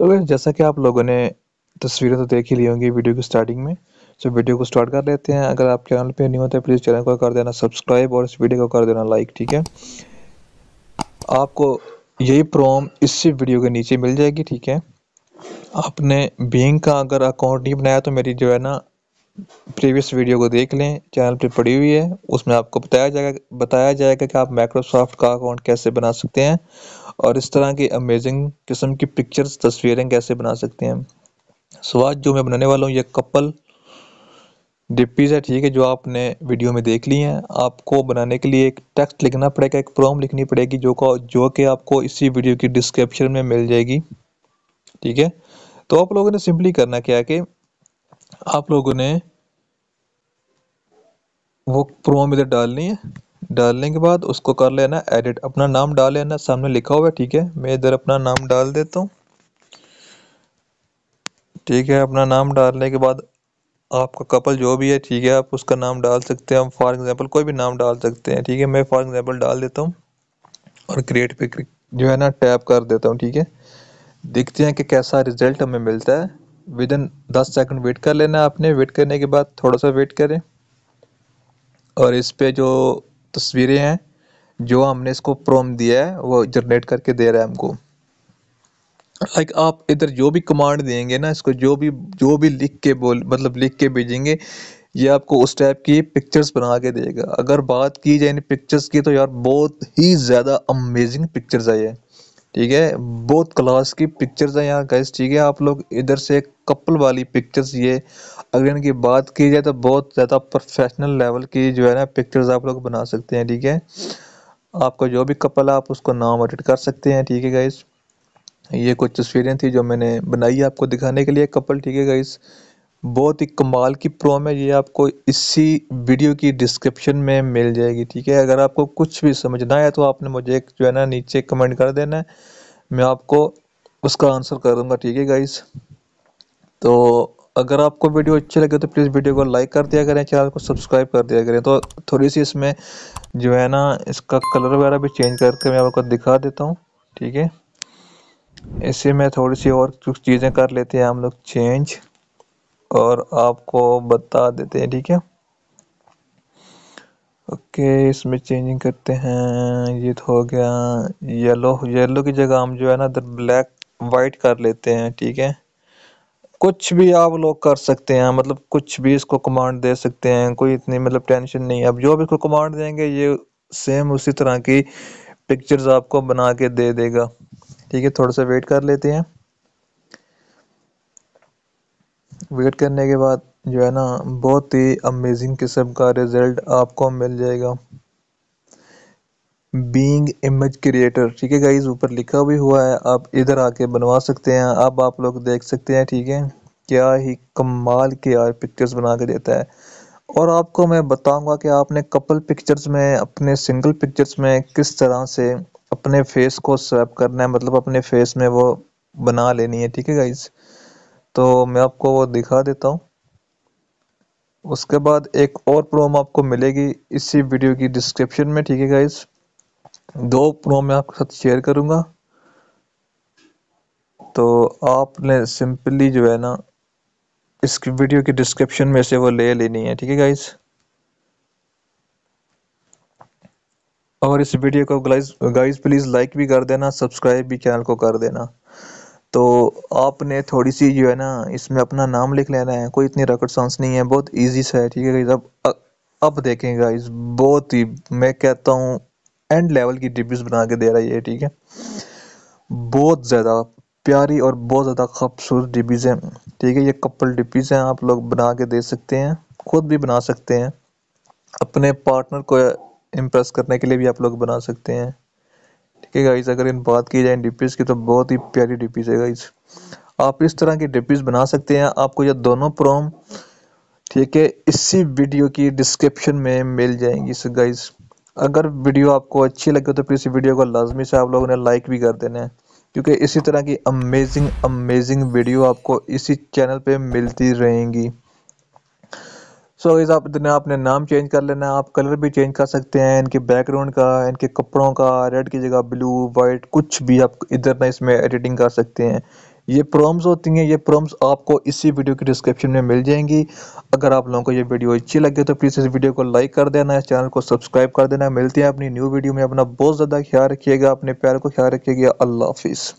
तो अगर जैसा कि आप लोगों ने तस्वीरें तो देख ही ली होंगी वीडियो की स्टार्टिंग में तो वीडियो को स्टार्ट कर लेते हैं अगर आप चैनल पे नहीं होते प्लीज़ चैनल को कर देना सब्सक्राइब और इस वीडियो को कर देना लाइक ठीक है आपको यही प्रॉम इसी वीडियो के नीचे मिल जाएगी ठीक है आपने बैंक का अगर अकाउंट नहीं बनाया तो मेरी जो है ना प्रीवियस वीडियो को देख लें चैनल पर पड़ी हुई है उसमें आपको बताया जाएगा बताया जाएगा कि आप माइक्रोसॉफ्ट का अकाउंट कैसे बना सकते हैं और इस तरह की अमेजिंग किस्म की पिक्चर्स तस्वीरें कैसे बना सकते हैं स्वाद जो मैं बनाने वाला हूँ ये कपल डिपीज़ है ठीक है जो आपने वीडियो में देख ली हैं आपको बनाने के लिए एक टेक्स्ट लिखना पड़ेगा एक प्रॉम लिखनी पड़ेगी जो का जो कि आपको इसी वीडियो की डिस्क्रिप्शन में मिल जाएगी ठीक है तो आप लोगों ने सिंपली करना क्या कि आप लोगों ने वो प्रोम इधर डालनी है डालने के बाद उसको कर लेना एडिट अपना नाम डाल लेना सामने लिखा हुआ है ठीक है मैं इधर अपना नाम डाल देता हूँ ठीक है अपना नाम डालने के बाद आपका कपल जो भी है ठीक है आप उसका नाम डाल सकते हैं हम फॉर एग्जांपल कोई भी नाम डाल सकते हैं ठीक है मैं फॉर एग्जांपल डाल देता हूँ और क्रिएट पे जो है ना टैप कर देता हूँ ठीक है देखते हैं कि कैसा रिजल्ट हमें मिलता है विद इन दस सेकेंड वेट कर लेना आपने वेट करने के बाद थोड़ा सा वेट करें और इस पे जो तस्वीरें हैं जो हमने इसको प्रोम दिया है वो जनरेट करके दे रहा है हमको लाइक like आप इधर जो भी कमांड देंगे ना इसको जो भी जो भी लिख के बोल मतलब लिख के भेजेंगे ये आपको उस टाइप की पिक्चर्स बना के देगा अगर बात की जाए इन पिक्चर्स की तो यार बहुत ही ज़्यादा अमेजिंग पिक्चर्स आई है ठीक है बहुत क्लास की पिक्चर्स है यहाँ गैस ठीक है आप लोग इधर से कपल वाली पिक्चर्स ये अगर इनकी बात की जाए तो बहुत ज़्यादा प्रोफेशनल लेवल की जो है ना पिक्चर्स आप लोग बना सकते हैं ठीक है आपका जो भी कपल है आप उसको नाम एडिट कर सकते हैं ठीक है गाइस ये कुछ तस्वीरें थी जो मैंने बनाई आपको दिखाने के लिए कपल ठीक है गाइस बहुत ही कमाल की प्रोम है ये आपको इसी वीडियो की डिस्क्रिप्शन में मिल जाएगी ठीक है अगर आपको कुछ भी समझना है तो आपने मुझे एक जो है ना नीचे कमेंट कर देना है मैं आपको उसका आंसर कर दूंगा ठीक है गाइस तो अगर आपको वीडियो अच्छी लगे तो प्लीज़ वीडियो को लाइक कर दिया करें चैनल को सब्सक्राइब कर दिया करें तो थोड़ी सी इसमें जो है ना इसका कलर वगैरह भी चेंज करके मैं आपको दिखा देता हूँ ठीक है इसी में थोड़ी सी और कुछ चीज़ें कर लेते हैं हम लोग चेंज और आपको बता देते हैं ठीक है ओके इसमें चेंजिंग करते हैं ये तो हो गया येलो येलो की जगह हम जो है ना इधर ब्लैक वाइट कर लेते हैं ठीक है कुछ भी आप लोग कर सकते हैं मतलब कुछ भी इसको कमांड दे सकते हैं कोई इतनी मतलब टेंशन नहीं है अब जो भी इसको कमांड देंगे ये सेम उसी तरह की पिक्चर्स आपको बना के दे देगा ठीक है थोड़ा सा वेट कर लेते हैं वेट करने के बाद जो है ना बहुत ही अमेजिंग किस्म का रिज़ल्ट आपको मिल जाएगा बींग इमेज क्रिएटर ठीक है गाइज ऊपर लिखा भी हुआ है आप इधर आके बनवा सकते हैं अब आप लोग देख सकते हैं ठीक है क्या ही कमाल के यार पिक्चर्स बना के देता है और आपको मैं बताऊंगा कि आपने कपल पिक्चर्स में अपने सिंगल पिक्चर्स में किस तरह से अपने फेस को स्वैप करना है मतलब अपने फेस में वो बना लेनी है ठीक है गाइज़ तो मैं आपको वो दिखा देता हूँ उसके बाद एक और प्रोम आपको मिलेगी इसी वीडियो की डिस्क्रिप्शन में ठीक है गाइज दो प्रोम मैं आपके साथ शेयर करूँगा तो आपने सिंपली जो है ना इस वीडियो की डिस्क्रिप्शन में से वो ले लेनी है ठीक है गाइज और इस वीडियो को गाइज गाइज प्लीज़ लाइक भी कर देना सब्सक्राइब भी चैनल को कर देना तो आपने थोड़ी सी जो है ना इसमें अपना नाम लिख लेना है कोई इतनी रॉकेट साइंस नहीं है बहुत ईजी सा है ठीक है अब अब देखेंगे इस बहुत ही मैं कहता हूँ एंड लेवल की डिब्यूज बना के दे रहा है ये ठीक है बहुत ज़्यादा प्यारी और बहुत ज़्यादा खूबसूरत डिब्बीज हैं ठीक है ये कपल डिब्बीज हैं आप लोग बना के दे सकते हैं खुद भी बना सकते हैं अपने पार्टनर को इम्प्रेस करने के लिए भी आप लोग बना सकते हैं कि गाइस अगर इन बात की जाए इन की तो बहुत ही प्यारी डिपीज है गाइस आप इस तरह की डिपीज बना सकते हैं आपको ये दोनों प्रोम ठीक है इसी वीडियो की डिस्क्रिप्शन में मिल जाएंगी सो गाइस अगर वीडियो आपको अच्छी लगे तो फिर इस वीडियो को लाजमी से आप लोगों ने लाइक भी कर देना है क्योंकि इसी तरह की अमेजिंग अमेजिंग वीडियो आपको इसी चैनल पे मिलती रहेंगी सो so, इस आप इतना आपने नाम चेंज कर लेना है आप कलर भी चेंज कर सकते हैं इनके बैकग्राउंड का इनके कपड़ों का रेड की जगह ब्लू वाइट कुछ भी आप इधर ना इसमें एडिटिंग कर सकते हैं ये प्रॉम्स होती हैं ये प्रॉम्स आपको इसी वीडियो की डिस्क्रिप्शन में मिल जाएंगी अगर आप लोगों को ये वीडियो अच्छी लगे तो प्लीज़ इस वीडियो को लाइक कर देना इस चैनल को सब्सक्राइब कर देना मिलते हैं अपनी न्यू वीडियो में अपना बहुत ज़्यादा ख्याल रखिएगा अपने प्यार को ख्याल रखिएगा अल्लाह हाफिज़